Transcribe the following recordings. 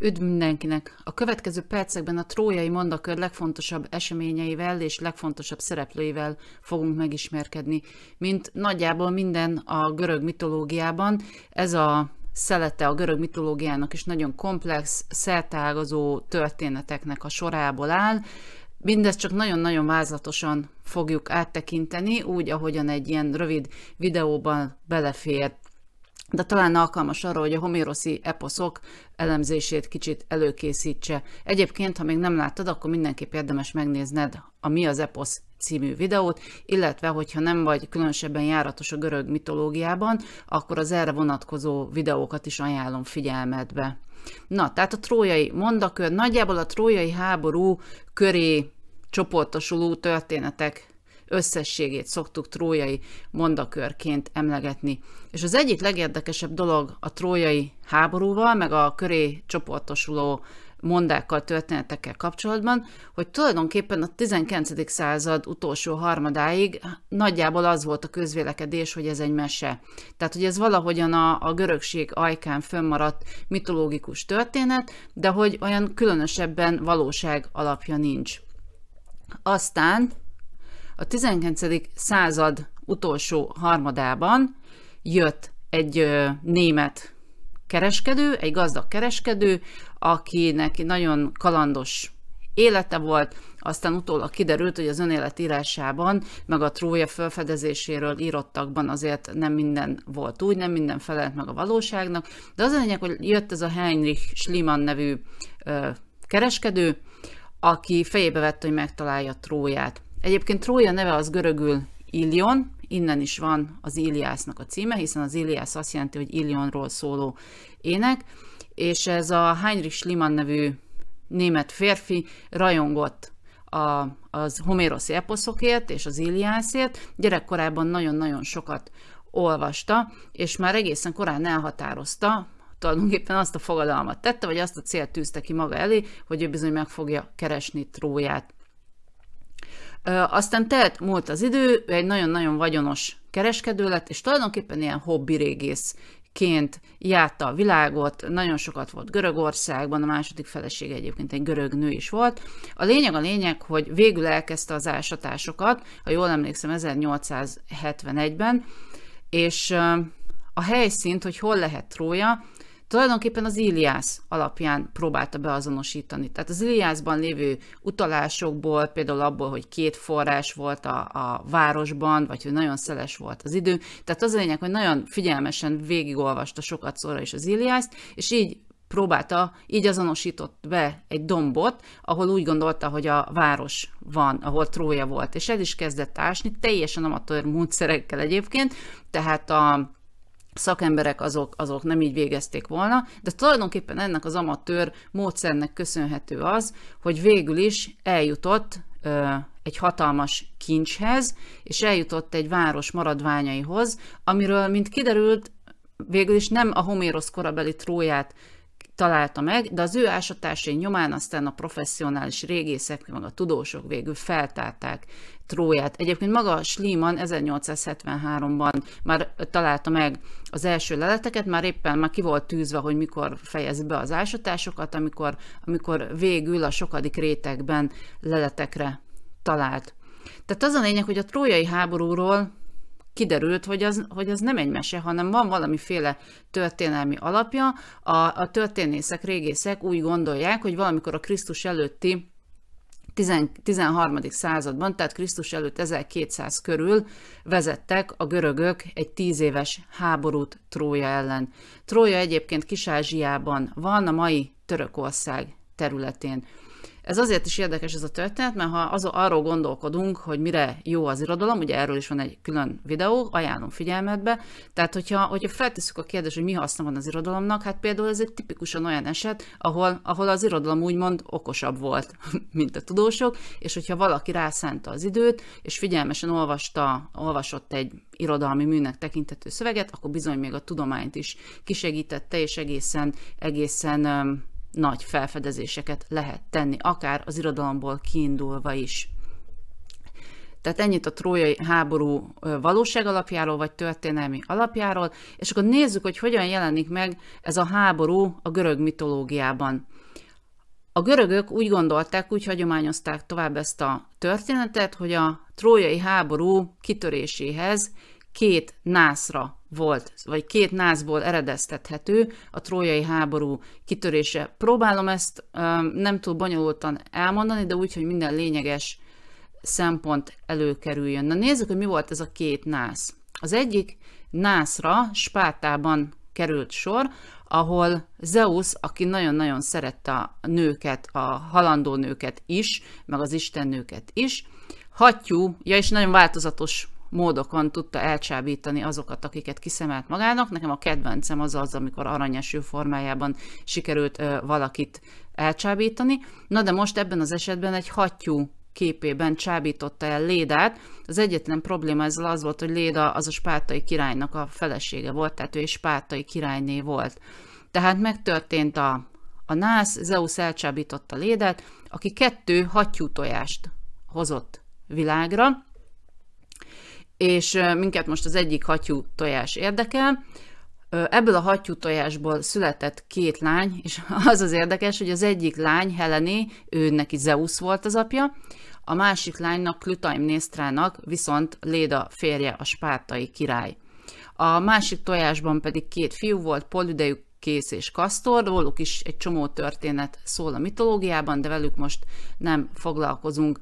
Üdv mindenkinek! A következő percekben a trójai mondakör legfontosabb eseményeivel és legfontosabb szereplőivel fogunk megismerkedni, mint nagyjából minden a görög mitológiában. Ez a szelete a görög mitológiának is nagyon komplex, szertágazó történeteknek a sorából áll. Mindezt csak nagyon-nagyon vázlatosan fogjuk áttekinteni, úgy, ahogyan egy ilyen rövid videóban belefér de talán alkalmas arra, hogy a homéroszi eposzok elemzését kicsit előkészítse. Egyébként, ha még nem láttad, akkor mindenképp érdemes megnézned a Mi az eposz című videót, illetve hogyha nem vagy különösebben járatos a görög mitológiában, akkor az erre vonatkozó videókat is ajánlom figyelmedbe. Na, tehát a trójai mondakör, nagyjából a trójai háború köré csoportosuló történetek összességét szoktuk trójai mondakörként emlegetni. És az egyik legérdekesebb dolog a trójai háborúval, meg a köré csoportosuló mondákkal, történetekkel kapcsolatban, hogy tulajdonképpen a 19. század utolsó harmadáig nagyjából az volt a közvélekedés, hogy ez egy mese. Tehát, hogy ez valahogyan a, a görögség ajkán fönnmaradt mitológikus történet, de hogy olyan különösebben valóság alapja nincs. Aztán a 19. század utolsó harmadában jött egy német kereskedő, egy gazdag kereskedő, akinek nagyon kalandos élete volt, aztán utólag kiderült, hogy az önélet írásában, meg a trója felfedezéséről írottakban azért nem minden volt úgy, nem minden felelt meg a valóságnak, de az a lényeg, hogy jött ez a Heinrich Schliemann nevű ö, kereskedő, aki fejébe vett, hogy megtalálja Tróját. Egyébként Trója neve az görögül Ilion, innen is van az Iliásznak a címe, hiszen az Iliász azt jelenti, hogy Ilionról szóló ének, és ez a Heinrich Schliemann nevű német férfi rajongott a, az Homéroszi eposzokért és az Iliászért. Gyerekkorában nagyon-nagyon sokat olvasta, és már egészen korán elhatározta, tulajdonképpen azt a fogadalmat tette, vagy azt a célt tűzte ki maga elé, hogy ő bizony meg fogja keresni Tróját. Aztán telt múlt az idő, egy nagyon-nagyon vagyonos kereskedő lett, és tulajdonképpen ilyen hobbi régészként járta a világot, nagyon sokat volt Görögországban, a második felesége egyébként egy görög nő is volt. A lényeg a lényeg, hogy végül elkezdte az ásatásokat, ha jól emlékszem 1871-ben, és a helyszínt, hogy hol lehet Trója, tulajdonképpen az Iliász alapján próbálta beazonosítani. Tehát az Iliászban lévő utalásokból, például abból, hogy két forrás volt a, a városban, vagy hogy nagyon szeles volt az idő. Tehát az a lényeg, hogy nagyon figyelmesen végigolvasta sokat szóra is az Iliászt, és így próbálta, így azonosított be egy dombot, ahol úgy gondolta, hogy a város van, ahol Trója volt, és el is kezdett ásni, teljesen amatőr módszerekkel egyébként, tehát a, szakemberek azok, azok nem így végezték volna, de tulajdonképpen ennek az amatőr módszernek köszönhető az, hogy végül is eljutott ö, egy hatalmas kincshez, és eljutott egy város maradványaihoz, amiről, mint kiderült, végül is nem a Homérosz korabeli tróját találta meg, de az ő ásatásai nyomán aztán a professzionális régészek, meg a tudósok végül feltárták Tróját. Egyébként maga Schliemann 1873-ban már találta meg az első leleteket, már éppen már ki volt tűzve, hogy mikor fejez be az ásatásokat, amikor, amikor végül a sokadik rétegben leletekre talált. Tehát az a lényeg, hogy a trójai háborúról kiderült, hogy az, hogy az nem egy mese, hanem van valamiféle történelmi alapja. A, a történészek, régészek úgy gondolják, hogy valamikor a Krisztus előtti 13. században, tehát Krisztus előtt 1200 körül vezettek a görögök egy tíz éves háborút Trója ellen. Trója egyébként Kis-Ázsiában van, a mai Törökország területén. Ez azért is érdekes ez a történet, mert ha az, arról gondolkodunk, hogy mire jó az irodalom, ugye erről is van egy külön videó, ajánlom figyelmetbe, tehát hogyha, hogyha feltesszük a kérdést, hogy mi haszna van az irodalomnak, hát például ez egy tipikusan olyan eset, ahol, ahol az irodalom úgymond okosabb volt, mint a tudósok, és hogyha valaki rászánta az időt, és figyelmesen olvasta, olvasott egy irodalmi műnek tekintető szöveget, akkor bizony még a tudományt is kisegítette, és egészen, egészen nagy felfedezéseket lehet tenni, akár az irodalomból kiindulva is. Tehát ennyit a trójai háború valóság alapjáról, vagy történelmi alapjáról, és akkor nézzük, hogy hogyan jelenik meg ez a háború a görög mitológiában. A görögök úgy gondolták, úgy hagyományozták tovább ezt a történetet, hogy a trójai háború kitöréséhez két nászra volt, vagy két názból eredeztethető a trójai háború kitörése. Próbálom ezt nem túl bonyolultan elmondani, de úgy, hogy minden lényeges szempont előkerüljön. Na nézzük, hogy mi volt ez a két nász. Az egyik nászra Spátában került sor, ahol Zeus, aki nagyon-nagyon szerette a nőket, a halandó nőket is, meg az istennőket is, hattyú, ja és nagyon változatos módokon tudta elcsábítani azokat, akiket kiszemelt magának. Nekem a kedvencem az az, amikor aranyeső formájában sikerült ö, valakit elcsábítani. Na de most ebben az esetben egy hattyú képében csábította el Lédát. Az egyetlen probléma ezzel az volt, hogy Léda az a spártai királynak a felesége volt, tehát ő is spártai királyné volt. Tehát megtörtént a, a nász, Zeus elcsábította Lédát, aki kettő hattyú tojást hozott világra, és minket most az egyik hattyú tojás érdekel. Ebből a hattyú tojásból született két lány, és az az érdekes, hogy az egyik lány, Heleni, ő neki Zeus volt az apja, a másik lánynak, Klütaim Nésztrának viszont Léda férje, a spártai király. A másik tojásban pedig két fiú volt, Polüdejük Kész és Kasztor, róluk is egy csomó történet szól a mitológiában, de velük most nem foglalkozunk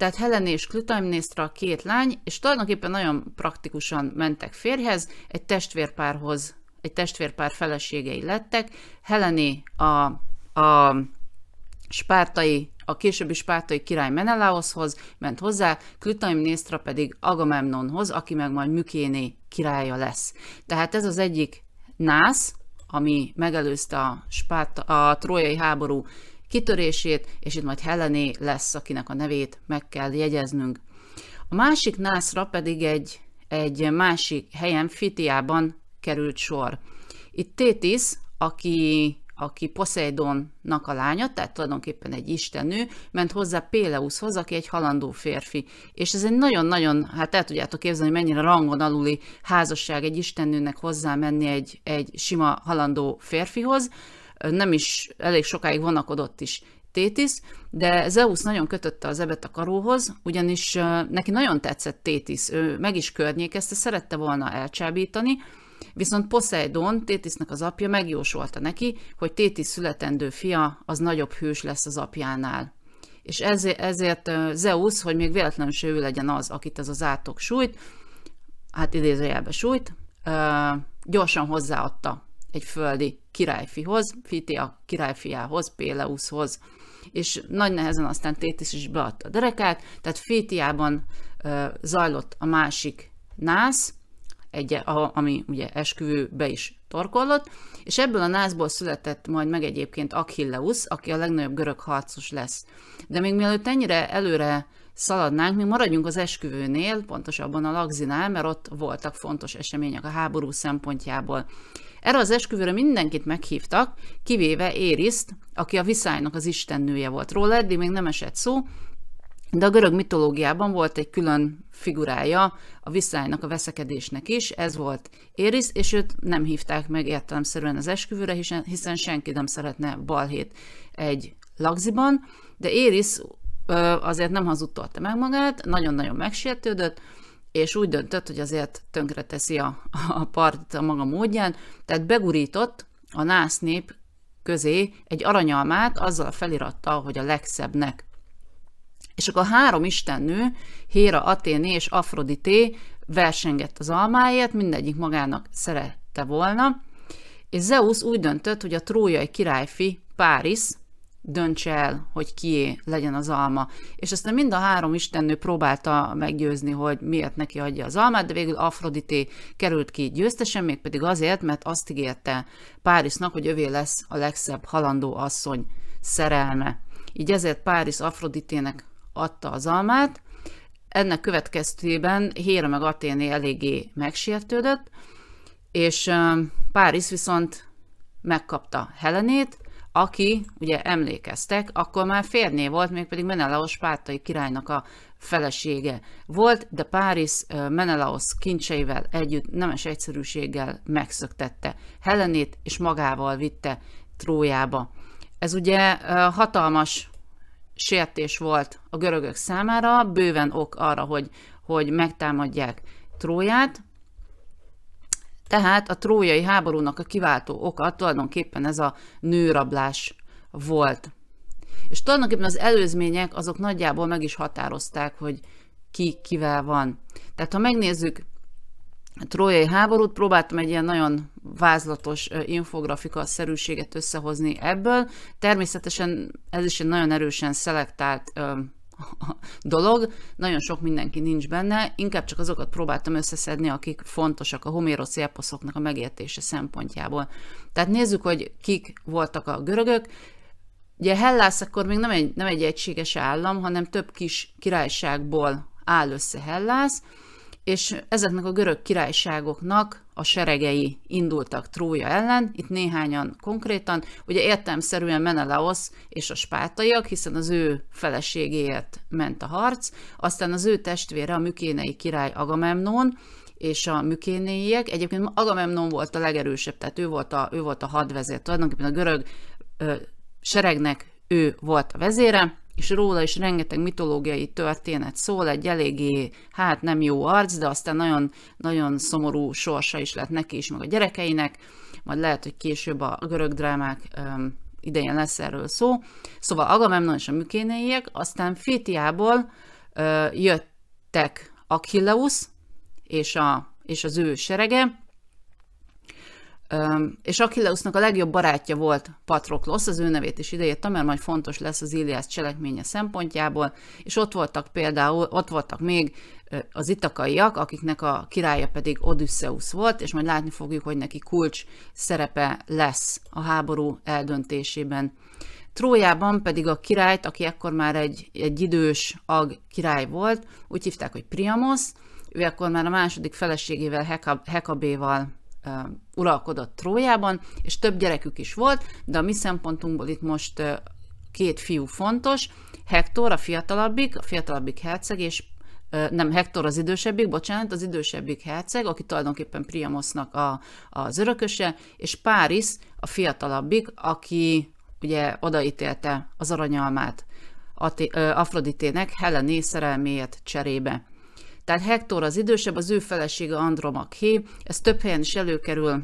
tehát Helen és Clytemnestra két lány, és tulajdonképpen nagyon praktikusan mentek férjhez, egy testvérpárhoz, egy testvérpár feleségei lettek. Heleni a, a spártai, a későbbi spártai király Menelaoshoz ment hozzá, Clytemnestra pedig Agamemnonhoz, aki meg majd Mükéné királya lesz. Tehát ez az egyik nász, ami megelőzte a, spárta, a trójai háború kitörését, és itt majd Helené lesz, akinek a nevét meg kell jegyeznünk. A másik nászra pedig egy, egy másik helyen, Fitiában került sor. Itt Tétis, aki aki Poseidonnak a lánya, tehát tulajdonképpen egy istenő, ment hozzá Péleushoz, aki egy halandó férfi. És ez egy nagyon-nagyon, hát el tudjátok képzelni, hogy mennyire rangon aluli házasság egy istennőnek hozzá menni egy, egy sima halandó férfihoz, nem is elég sokáig vonakodott is Tétis, de Zeus nagyon kötötte az ebet a karóhoz, ugyanis neki nagyon tetszett Tétis, ő meg is környékezte, szerette volna elcsábítani, viszont Poseidon, Tétisnek az apja megjósolta neki, hogy Tétis születendő fia az nagyobb hős lesz az apjánál. És ezért, ezért Zeus, hogy még véletlenül se ő legyen az, akit ez az átok sújt, hát idézőjelbe sújt, gyorsan hozzáadta egy földi királyfihoz, Fiti a királyfiához, Péleuszhoz, és nagy nehezen aztán Tétis is beadta a derekát, tehát Fétiában ö, zajlott a másik nász, egy, a, ami ugye esküvőbe is torkollott, és ebből a nászból született majd meg egyébként Achilleus, aki a legnagyobb görög harcos lesz. De még mielőtt ennyire előre szaladnánk, mi maradjunk az esküvőnél, pontosabban a lagzinál, mert ott voltak fontos események a háború szempontjából. Erre az esküvőre mindenkit meghívtak, kivéve Ériszt, aki a viszálynak az istennője volt. Róla eddig még nem esett szó, de a görög mitológiában volt egy külön figurája a viszálynak, a veszekedésnek is, ez volt Éris, és őt nem hívták meg értelemszerűen az esküvőre, hiszen senki nem szeretne balhét egy lagziban, de Éris azért nem hazudtolta meg magát, nagyon-nagyon megsértődött, és úgy döntött, hogy azért teszi a, a partit a maga módján, tehát begurított a nász nép közé egy aranyalmát azzal a felirattal, hogy a legszebbnek. És akkor a három istennő, Héra, Aténé és Afrodité versengett az almáért, mindegyik magának szerette volna, és Zeus úgy döntött, hogy a trójai királyfi Páris döntse el, hogy kié legyen az alma. És aztán mind a három istennő próbálta meggyőzni, hogy miért neki adja az almát, de végül Afrodité került ki győztesen, mégpedig azért, mert azt ígérte Párisnak, hogy övé lesz a legszebb halandó asszony szerelme. Így ezért Páris Afroditének adta az almát, ennek következtében Héra meg Aténé eléggé megsértődött, és Páris viszont megkapta Helenét, aki, ugye emlékeztek, akkor már férné volt, mégpedig Menelaos pártai királynak a felesége volt, de Páris Menelaos kincseivel együtt nemes egyszerűséggel megszöktette Helenét, és magával vitte Trójába. Ez ugye hatalmas sértés volt a görögök számára, bőven ok arra, hogy, hogy megtámadják Tróját, tehát a trójai háborúnak a kiváltó oka tulajdonképpen ez a nőrablás volt. És tulajdonképpen az előzmények azok nagyjából meg is határozták, hogy ki kivel van. Tehát ha megnézzük a trójai háborút, próbáltam egy ilyen nagyon vázlatos infografika szerűséget összehozni ebből. Természetesen ez is egy nagyon erősen szelektált a dolog, nagyon sok mindenki nincs benne, inkább csak azokat próbáltam összeszedni, akik fontosak a homérosz eposzoknak a megértése szempontjából. Tehát nézzük, hogy kik voltak a görögök, Ugye Hellász akkor még nem egy, nem egy egységes állam, hanem több kis királyságból áll össze Hellász, és ezeknek a görög királyságoknak a seregei indultak Trója ellen, itt néhányan konkrétan, ugye értelmszerűen Menelaos és a spátaiak, hiszen az ő feleségéért ment a harc, aztán az ő testvére a mükénei király Agamemnon, és a mükénéiek. Egyébként Agamemnon volt a legerősebb, tehát ő volt a, ő volt a hadvezér. Tulajdonképpen a görög ö, seregnek ő volt a vezére, és róla is rengeteg mitológiai történet szól, egy eléggé, hát nem jó arc, de aztán nagyon, nagyon szomorú sorsa is lett neki is, meg a gyerekeinek, majd lehet, hogy később a görög drámák öm, idején lesz erről szó. Szóval Agamemnon és a mükénéiek, aztán Fétiából jöttek Achilleus és, a, és az ő serege, és Achilleusnak a legjobb barátja volt Patroklosz, az ő nevét is ideírtam, mert majd fontos lesz az Iliász cselekménye szempontjából, és ott voltak például, ott voltak még az itakaiak, akiknek a királya pedig Odysseus volt, és majd látni fogjuk, hogy neki kulcs szerepe lesz a háború eldöntésében. Trójában pedig a királyt, aki ekkor már egy, egy idős ag király volt, úgy hívták, hogy Priamos, ő akkor már a második feleségével Hekabéval Um, uralkodott Trójában, és több gyerekük is volt, de a mi szempontunkból itt most uh, két fiú fontos, Hektor a fiatalabbik, a fiatalabbik herceg, és uh, nem Hektor az idősebbik, bocsánat, az idősebbik herceg, aki tulajdonképpen Priamosnak a, az örököse, és Páris a fiatalabbik, aki ugye odaítélte az aranyalmát uh, Afroditének Helené szerelméért cserébe. Tehát Hektor az idősebb, az ő felesége Andromaché, ez több helyen is előkerül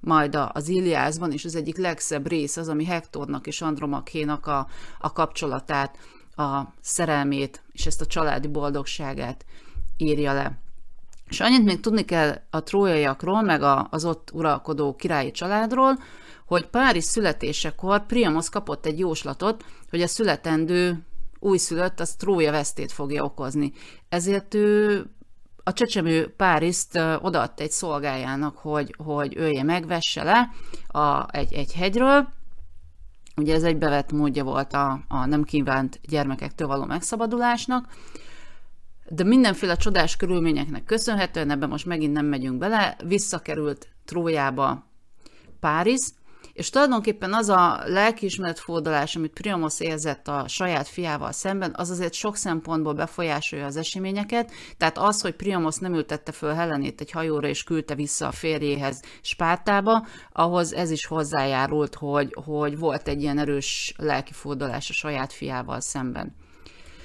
majd az Iliászban, és az egyik legszebb rész az, ami Hektornak és Andromakénak a, a kapcsolatát, a szerelmét és ezt a családi boldogságát írja le. És annyit még tudni kell a trójaiakról, meg a, az ott uralkodó királyi családról, hogy Párizs születésekor Priamos kapott egy jóslatot, hogy a születendő újszülött, az trója vesztét fogja okozni. Ezért ő a csecsemő Páriszt odaadta egy szolgájának, hogy, hogy ője megvesse le a, egy, egy hegyről. Ugye ez egy bevett módja volt a, a nem kívánt gyermekektől való megszabadulásnak, de mindenféle csodás körülményeknek köszönhetően, ebben most megint nem megyünk bele, visszakerült Trójába Párizs, és tulajdonképpen az a lelkiismeret fordulás, amit Priamos érzett a saját fiával szemben, az azért sok szempontból befolyásolja az eseményeket, tehát az, hogy Priamos nem ültette föl Helenét egy hajóra és küldte vissza a férjéhez Spártába, ahhoz ez is hozzájárult, hogy, hogy volt egy ilyen erős lelki fordulás a saját fiával szemben.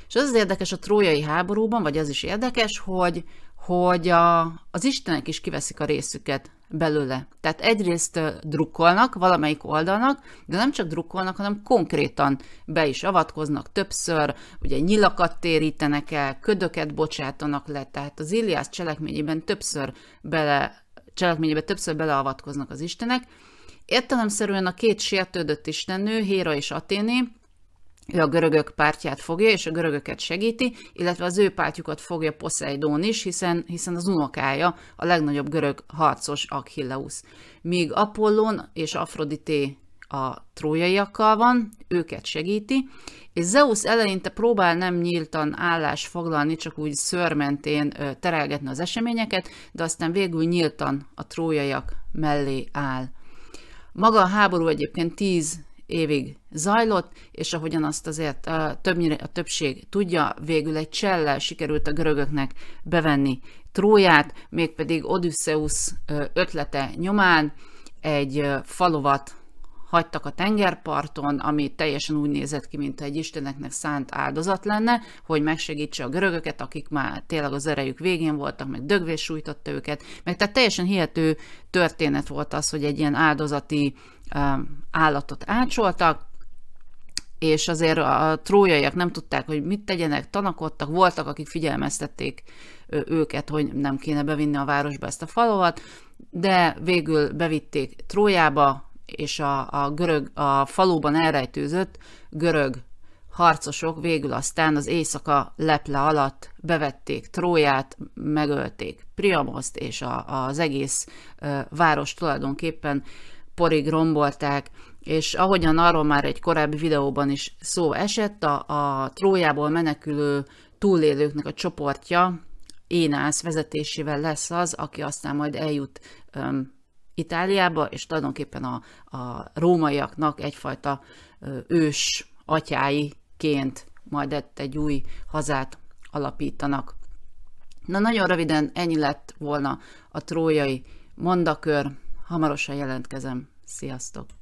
És az az érdekes a trójai háborúban, vagy az is érdekes, hogy, hogy a, az Istenek is kiveszik a részüket belőle. Tehát egyrészt drukkolnak valamelyik oldalnak, de nem csak drukkolnak, hanem konkrétan be is avatkoznak többször, ugye nyilakat térítenek el, ködöket bocsátanak le, tehát az Iliász cselekményében többször bele, cselekményében többször beleavatkoznak az istenek. Értelemszerűen a két sértődött istennő, Héra és Aténi, ő a görögök pártját fogja, és a görögöket segíti, illetve az ő pártjukat fogja Poseidon is, hiszen, hiszen az unokája a legnagyobb görög harcos Achilleus. Míg Apollon és Afrodité a trójaiakkal van, őket segíti, és Zeus eleinte próbál nem nyíltan állás foglalni, csak úgy szörmentén terelgetni az eseményeket, de aztán végül nyíltan a trójaiak mellé áll. Maga a háború egyébként tíz évig zajlott, és ahogyan azt azért a, többnyire a többség tudja, végül egy csellel sikerült a görögöknek bevenni Tróját, mégpedig Odysseus ötlete nyomán egy falovat hagytak a tengerparton, ami teljesen úgy nézett ki, mint egy Isteneknek szánt áldozat lenne, hogy megsegítse a görögöket, akik már tényleg az erejük végén voltak, meg dögvés sújtotta őket, meg tehát teljesen hihető történet volt az, hogy egy ilyen áldozati Um, állatot ácsoltak, és azért a trójaiak nem tudták, hogy mit tegyenek, tanakodtak, voltak, akik figyelmeztették őket, hogy nem kéne bevinni a városba ezt a falovat, de végül bevitték Trójába, és a, a görög, a faluban elrejtőzött görög harcosok végül aztán az éjszaka leple alatt bevették Tróját, megölték Priamoszt, és a, az egész város tulajdonképpen porig rombolták, és ahogyan arról már egy korábbi videóban is szó esett, a, a Trójából menekülő túlélőknek a csoportja Énász vezetésével lesz az, aki aztán majd eljut um, Itáliába, és tulajdonképpen a, a rómaiaknak egyfajta uh, ős atyáiként majd ett egy új hazát alapítanak. Na nagyon röviden ennyi lett volna a trójai mondakör, hamarosan jelentkezem. Sziasztok!